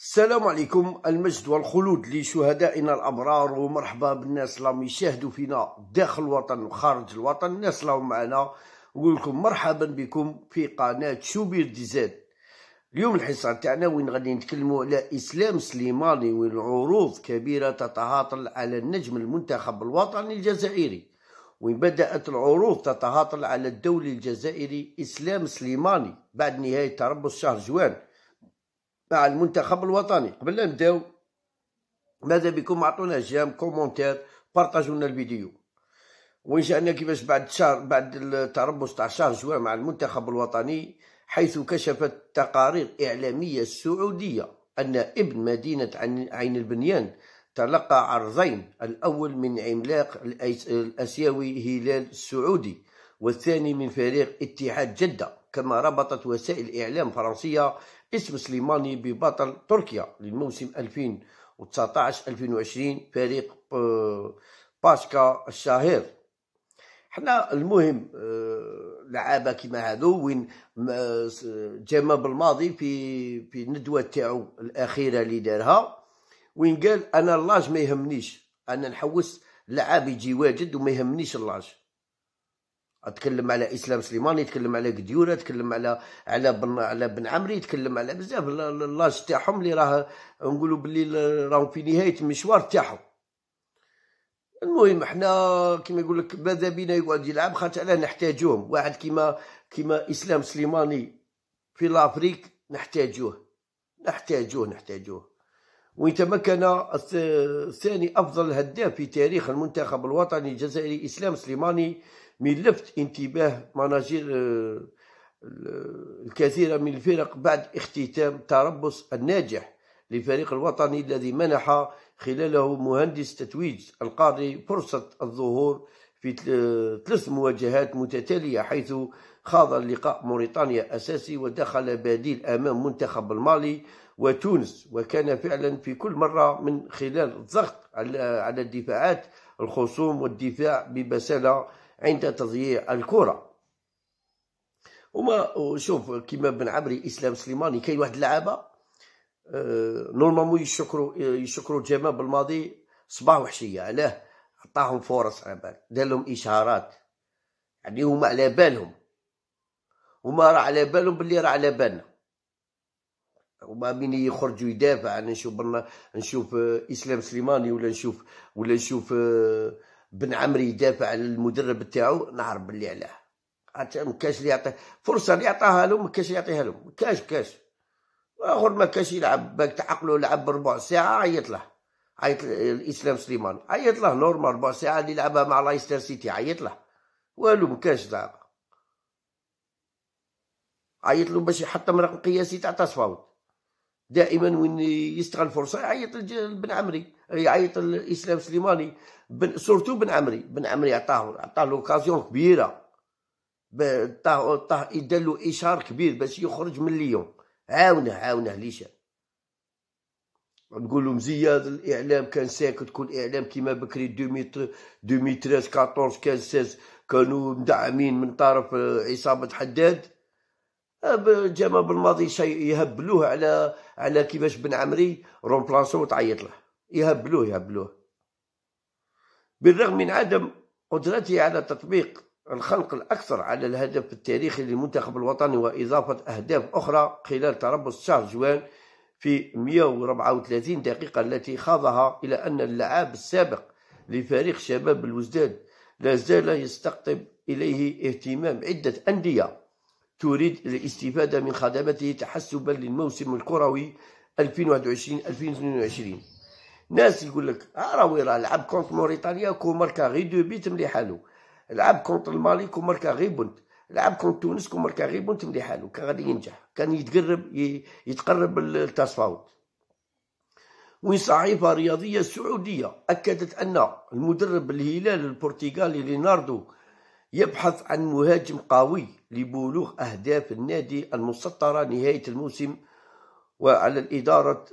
السلام عليكم المجد والخلود لشهدائنا الابرار ومرحبا بالناس اللي يشاهدوا فينا داخل الوطن وخارج الوطن الناس اللي معنا نقول لكم مرحبا بكم في قناه شوبير ديزاد اليوم الحصة تاعنا وين غادي نتكلموا على اسلام سليماني والعروض كبيره تتهاطل على النجم المنتخب الوطني الجزائري وين بدأت العروض تتهاطل على الدولي الجزائري إسلام سليماني بعد نهاية تربص شهر جوان مع المنتخب الوطني قبل لا نبداو ماذا بكم عطونا جام كومونتير بارطاجوا لنا الفيديو وان جاءنا كيفاش بعد شهر بعد التربص تاع شهر جوان مع المنتخب الوطني حيث كشفت تقارير اعلاميه سعوديه ان ابن مدينه عين البنيان تلقى عرضين الاول من عملاق الاسيوي هلال السعودي والثاني من فريق اتحاد جده كما ربطت وسائل اعلام فرنسيه اسم سليماني ببطل تركيا للموسم 2019 2020 فريق آه، باشكا الشهير حنا المهم آه، لعابه كيما هادو وين آه، جمع بالماضي في في الندوه تاعو الاخيره اللي دارها وين قال انا اللاج ما يهمنيش انا نحوس لعاب يجي واجد وما يهمنيش اللاج اتكلم على اسلام سليماني تكلم على قديوره تكلم على على بن على بن عمري تكلم على بزاف لاج تاعهم اللي راه نقولوا باللي راهم في نهايه المشوار تاعهم المهم حنا كما يقول لك ماذا بينا يقعد يلعب خاطر علاه نحتاجوهم واحد كيما كيما اسلام سليماني في لافريك نحتاجوه نحتاجوه نحتاجوه وإن تمكن ثاني أفضل هداف في تاريخ المنتخب الوطني الجزائري إسلام سليماني مي لفت انتباه مناجير آه، الكثير من الفرق بعد اختتام تربص الناجح للفريق الوطني الذي منح خلاله مهندس تتويج القاضي فرصة الظهور في ثلاث مواجهات متتالية حيث خاض اللقاء موريتانيا أساسي ودخل بديل أمام منتخب المالي وتونس وكان فعلا في كل مرة من خلال الضغط على الدفاعات الخصوم والدفاع ببسالة عند تضييع الكره وما شوف كيما بن عبري اسلام سليماني كاين واحد اللعابه آه، نورمالمون يشكروا يشكروا الجماعه بالماضي صباح وحشيه علاه عطاهم فرص على بال دار لهم اشارات يعني هما على بالهم وما راه على بالهم باللي راه على بالنا وما من يخرجوا يدافع انا نشوف نشوف آه، اسلام سليماني ولا نشوف ولا نشوف آه، بن عمري يدافع على المدرب تاعو نعرف بلي علاه حتى ما كانش اللي يعطيه فرصه اللي عطاها له ما يعطيها له كاش كاش اخر ما كاش يلعب باك تحق لعب ربع ساعه عيط له عيط الاسلام سليمان عيط له نورمال ربع ساعه اللي لعبها مع لايستر سيتي عيط له والو ما كانش زعما عيط له باش يحطم رقم قياسي تاع تصفاوت دائما وين يستغل الفرصه يعيط لبن عمري يعيط الاسلام سليماني بن سورتو بن عمري بن عمري عطاه عطاه لوكازيون كبيره عطاه عطاه ادالو إشار كبير باش يخرج من ليون عاونه عاونه هليشان نقولو مزياد الاعلام كان ساكت كل اعلام كيما بكري 2013 14 15 16 كانوا مدعمين من طرف عصابه حداد جاما بالماضي شيء يهبلوه على على كيفاش بن عمري رومبلاسو وتعيط له يهبلوه يهبلوه بالرغم من عدم قدرته على تطبيق الخنق الأكثر على الهدف التاريخي للمنتخب الوطني وإضافة أهداف أخرى خلال تربص شهر جوان في 134 دقيقة التي خاضها إلى أن اللعاب السابق لفريق شباب الوزداد لا زال يستقطب إليه اهتمام عدة أندية تريد الاستفادة من خدمته تحسبا للموسم الكروي 2021-2022 ناس يقول لك آه، راهو راه لعب كونت موريتانيا كو ماركا غي دو بيت مليحالو لعب كونت المالي كو ماركا غير بنت لعب كونت تونس كو ماركا غير بنت مليحالو كان غادي ينجح كان يتقرب يتقرب للتصفاوت وين صحيفة رياضية سعودية أكدت أن المدرب الهلال البرتغالي ليناردو يبحث عن مهاجم قوي لبلوغ أهداف النادي المسطرة نهاية الموسم وعلى الإدارة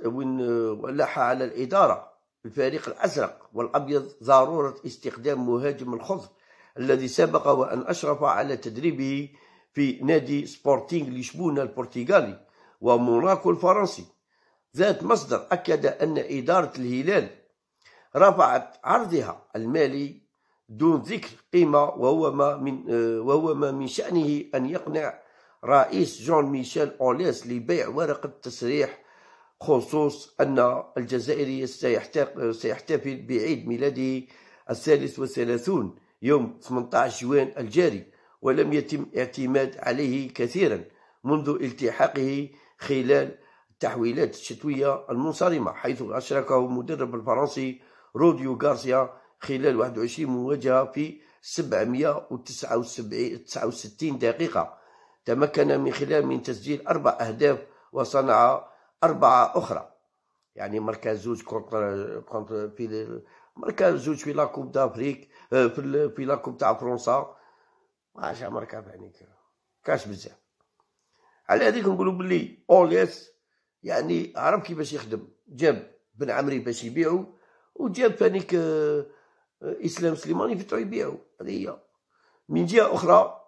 ولح على الإدارة الفريق الأزرق والأبيض ضرورة استخدام مهاجم الخضر الذي سبق وأن أشرف على تدريبه في نادي سبورتينغ لشبونة البرتغالي وموناكو الفرنسي ذات مصدر أكد أن إدارة الهلال رفعت عرضها المالي دون ذكر قيمة وهو ما من آه، وهو ما من شأنه أن يقنع رئيس جون ميشيل أوليس لبيع ورقة تسريح خصوص أن الجزائري سيحتفل بعيد ميلاده الثالث والثلاثون يوم 18 جوان الجاري ولم يتم اعتماد عليه كثيرا منذ التحاقه خلال التحويلات الشتوية المنصرمة حيث أشركه المدرب الفرنسي روديو غارسيا خلال 21 مواجهة في 769 دقيقة تمكن من خلال من تسجيل أربع أهداف وصنع أربعة أخرى يعني مركز زوج كونتر كونتر في مركز زوج في لاكوب دافريك آه، في في لاكوب تاع فرنسا ماشي مركز يعني كاش بزاف على هذيك نقولوا بلي اوليس يعني عرف كيفاش يخدم جاب بن عمري باش يبيعو وجاب ثانيك اسلام سليماني يفتحوا يبيعوا هذه هي من جهه اخرى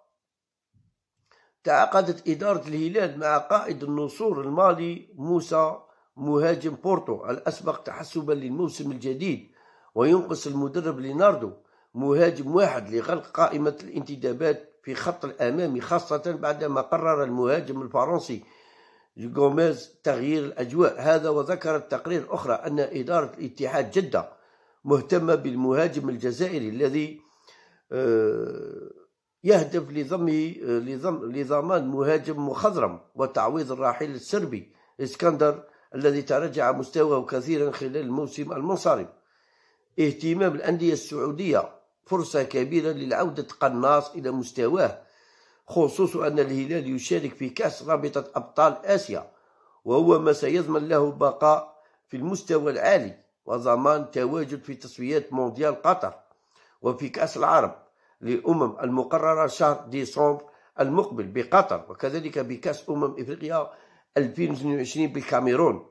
تعاقدت اداره الهلال مع قائد النصور المالي موسى مهاجم بورتو الاسبق تحسبا للموسم الجديد وينقص المدرب ليناردو مهاجم واحد لغلق قائمه الانتدابات في خط الامامي خاصه بعدما قرر المهاجم الفرنسي جوميز تغيير الاجواء هذا وذكرت التقرير اخرى ان اداره الاتحاد جده مهتمة بالمهاجم الجزائري الذي آه، يهدف آه، لضم لضمان مهاجم مخضرم وتعويض الراحل السربي اسكندر الذي تراجع مستواه كثيرا خلال الموسم المنصرم اهتمام الأندية السعودية فرصة كبيرة للعودة قناص إلى مستواه خصوصا أن الهلال يشارك في كأس رابطة أبطال آسيا وهو ما سيضمن له البقاء في المستوى العالي وضمان تواجد في تصفيات مونديال قطر وفي كأس العرب للأمم المقررة شهر ديسمبر المقبل بقطر وكذلك بكأس أمم إفريقيا 2022 بالكاميرون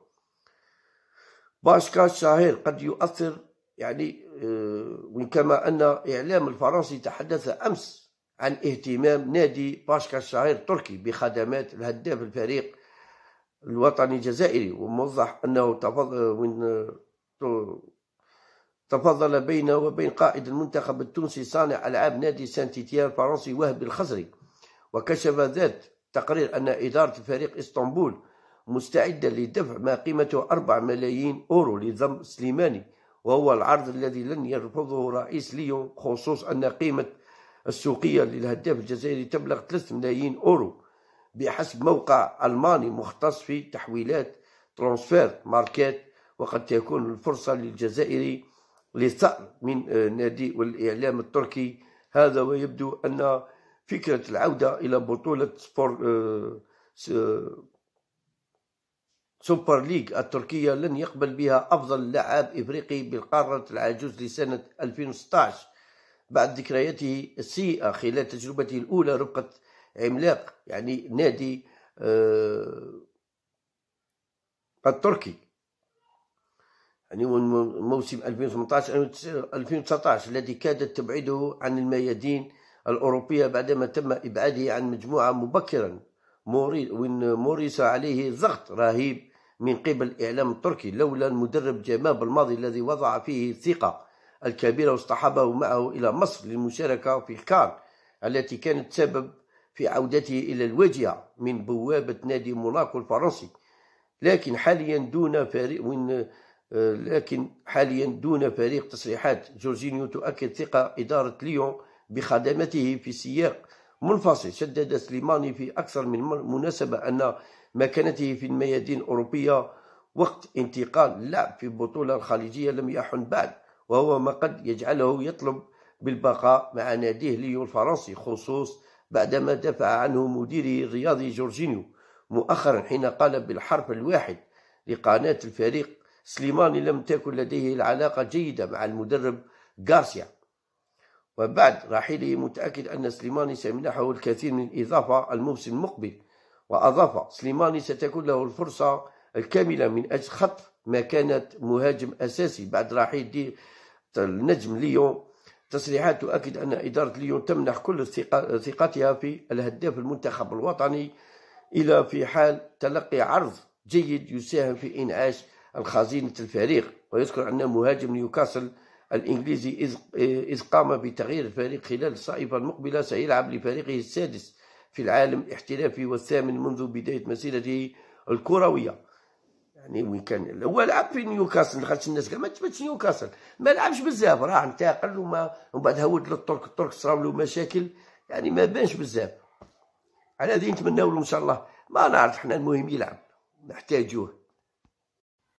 باشكا شاهير قد يؤثر يعني آه، كما أن إعلام الفرنسي تحدث أمس عن اهتمام نادي باشكا الشهير التركي بخدمات الهداف الفريق الوطني الجزائري وموضح أنه تفضل من تفضل بينه وبين قائد المنتخب التونسي صانع ألعاب نادي سانتيتيان الفرنسي وهبي الخزري وكشف ذات تقرير أن إدارة فريق إسطنبول مستعدة لدفع ما قيمته 4 ملايين أورو لضم سليماني وهو العرض الذي لن يرفضه رئيس ليون خصوص أن قيمة السوقية للهداف الجزائري تبلغ 3 ملايين أورو بحسب موقع ألماني مختص في تحويلات ترانسفير ماركات وقد تكون الفرصة للجزائري للثأر من نادي والإعلام التركي هذا ويبدو أن فكرة العودة إلى بطولة سبور آه، سوبر ليغ التركية لن يقبل بها أفضل لاعب إفريقي بالقارة العجوز لسنة 2016 بعد ذكرياته السيئة خلال تجربته الأولى رفقة عملاق يعني نادي آه، التركي يعني موسم 2018 2019 الذي كادت تبعده عن الميادين الأوروبية بعدما تم إبعاده عن مجموعة مبكرا وإن موريس عليه ضغط رهيب من قبل الإعلام التركي لولا المدرب جماب الماضي الذي وضع فيه الثقة الكبيرة واصطحبه معه إلى مصر للمشاركة في كان التي كانت سبب في عودته إلى الواجهة من بوابة نادي موناكو الفرنسي لكن حاليا دون فريق آه، لكن حاليا دون فريق تصريحات جورجينيو تؤكد ثقة إدارة ليون بخدمته في سياق منفصل شدد سليماني في أكثر من مناسبة أن مكانته في الميادين الأوروبية وقت انتقال اللعب في البطولة الخليجية لم يحن بعد وهو ما قد يجعله يطلب بالبقاء مع ناديه ليون الفرنسي خصوص بعدما دفع عنه مديره الرياضي جورجينيو مؤخرا حين قال بالحرف الواحد لقناة الفريق سليماني لم تكن لديه العلاقة جيدة مع المدرب غارسيا وبعد رحيله متأكد أن سليماني سيمنحه الكثير من الإضافة الموسم المقبل وأضاف سليماني ستكون له الفرصة الكاملة من أجل خط مكانة مهاجم أساسي بعد رحيل دي النجم ليون تصريحات تؤكد أن إدارة ليون تمنح كل ثقتها في الهداف المنتخب الوطني إلى في حال تلقي عرض جيد يساهم في إنعاش الخزينة الفريق ويذكر أن مهاجم نيوكاسل الإنجليزي إذ قام بتغيير الفريق خلال الصيف المقبلة سيلعب لفريقه السادس في العالم الاحترافي والثامن منذ بداية مسيرته الكروية يعني وين كان هو لعب في نيوكاسل خاطش الناس ما تباتش نيوكاسل ما لعبش بزاف راح انتقل وما ومن بعد هود للترك الترك صراو له مشاكل يعني ما بانش بزاف على هذه نتمناو له ان شاء الله ما نعرف حنا المهم يلعب نحتاجوه